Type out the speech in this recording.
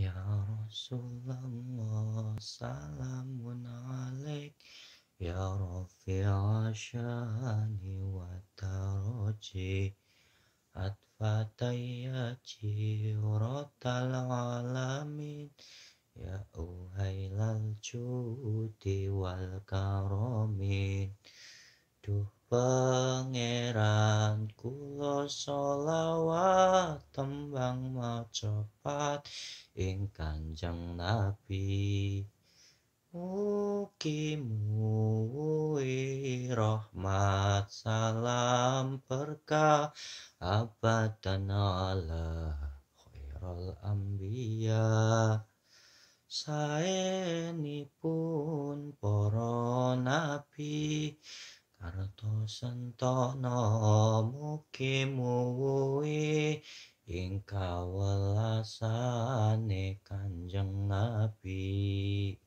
Ya Rasulullah salamun alaik Ya Rafi'a syani wa taraji Atfatayyaji jiratal alamin Ya uhailal judi wal karamin Duh pangeran kulo solawat ingkang macapat ing Kanjeng Nabi Mugi rahmat salam berkah dan Allah khairul anbiya pun para nabi Karto sentono mugi muwu Engkau welasane kanjeng Nabi